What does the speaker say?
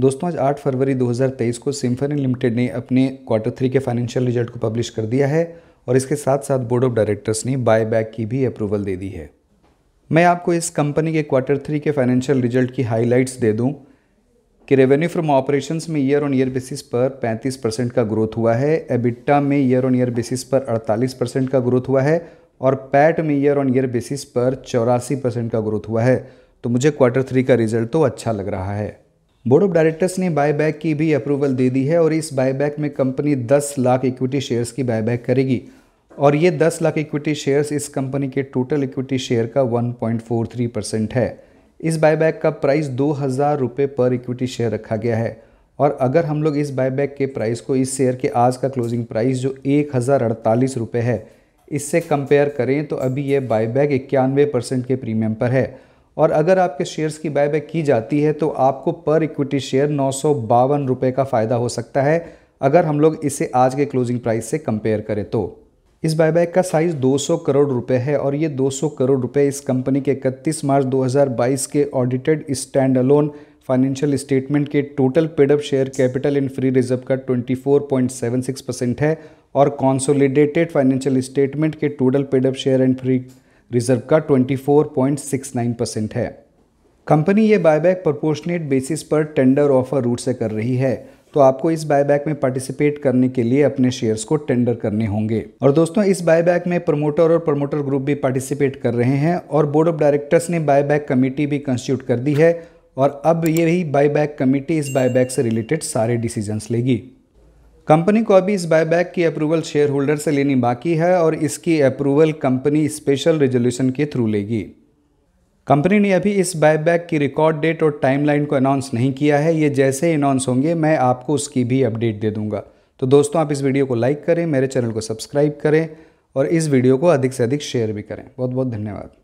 दोस्तों आज 8 फरवरी 2023 को सिम्फनी लिमिटेड ने अपने क्वार्टर थ्री के फाइनेंशियल रिजल्ट को पब्लिश कर दिया है और इसके साथ साथ बोर्ड ऑफ डायरेक्टर्स ने बायबैक की भी अप्रूवल दे दी है मैं आपको इस कंपनी के क्वार्टर थ्री के फाइनेंशियल रिजल्ट की हाइलाइट्स दे दूं कि रेवेन्यू फ्रॉम ऑपरेशंस में ईयर ऑन ईयर बेसिस पर 35 परसेंट का ग्रोथ हुआ है एबिट्टा में ईयर ऑन ईयर बेसिस पर 48 परसेंट का ग्रोथ हुआ है और पैट में ईयर ऑन ईयर बेसिस पर चौरासी परसेंट का ग्रोथ हुआ है तो मुझे क्वार्टर थ्री का रिजल्ट तो अच्छा लग रहा है बोर्ड ऑफ डायरेक्टर्स ने बायबैक की भी अप्रूवल दे दी है और इस बायबैक में कंपनी 10 लाख इक्विटी शेयर्स की बायबैक करेगी और ये 10 लाख इक्विटी शेयर्स इस कंपनी के टोटल इक्विटी शेयर का 1.43 परसेंट है इस बायबैक का प्राइस दो हज़ार रुपये पर इक्विटी शेयर रखा गया है और अगर हम लोग इस बायबैक के प्राइस को इस शेयर के आज का क्लोजिंग प्राइस जो एक हज़ार अड़तालीस रुपये है इससे कंपेयर करें तो अभी यह बायबैक इक्यानवे परसेंट के प्रीमियम पर है और अगर आपके शेयर्स की बायबैक की जाती है तो आपको पर इक्विटी शेयर नौ सौ का फ़ायदा हो सकता है अगर हम लोग इसे आज के क्लोजिंग प्राइस से कंपेयर करें तो इस बायबैक का साइज़ 200 करोड़ रुपए है और ये 200 करोड़ रुपए इस कंपनी के 31 मार्च 2022 के audited standalone financial statement के total paid up share capital in free reserve का 24.76 परसेंट है और कॉन्सोलिडेटेड फाइनेंशियल स्टेटमेंट के total paid up share and free reserve का 24.69 परसेंट है कंपनी ये बायबैक प्रोपोर्शनेट बेसिस पर टेंडर ऑफर रूट से कर रही है तो आपको इस बायबैक में पार्टिसिपेट करने के लिए अपने शेयर्स को टेंडर करने होंगे और दोस्तों इस बायबैक में प्रमोटर और प्रमोटर ग्रुप भी पार्टिसिपेट कर रहे हैं और बोर्ड ऑफ डायरेक्टर्स ने बायबैक कमेटी भी कंस्टिट्यूट कर दी है और अब यही बायबैक कमेटी इस बायबैक से रिलेटेड सारे डिसीजंस लेगी कंपनी को अभी इस बायबैक की अप्रूवल शेयर होल्डर से लेनी बाकी है और इसकी अप्रूवल कंपनी स्पेशल रेजोल्यूशन के थ्रू लेगी कंपनी ने अभी इस बायबैक की रिकॉर्ड डेट और टाइमलाइन को अनाउंस नहीं किया है ये जैसे अनाउंस होंगे मैं आपको उसकी भी अपडेट दे दूंगा तो दोस्तों आप इस वीडियो को लाइक करें मेरे चैनल को सब्सक्राइब करें और इस वीडियो को अधिक से अधिक शेयर भी करें बहुत बहुत धन्यवाद